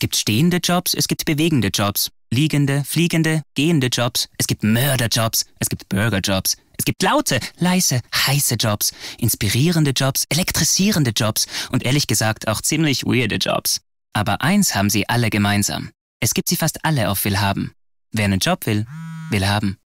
gibt stehende Jobs, es gibt bewegende Jobs, liegende, fliegende, gehende Jobs, es gibt Mörderjobs, es gibt Burgerjobs, es gibt laute, leise, heiße Jobs, inspirierende Jobs, elektrisierende Jobs und ehrlich gesagt auch ziemlich weirde Jobs. Aber eins haben sie alle gemeinsam. Es gibt sie fast alle auf Willhaben. Wer einen Job will, will haben.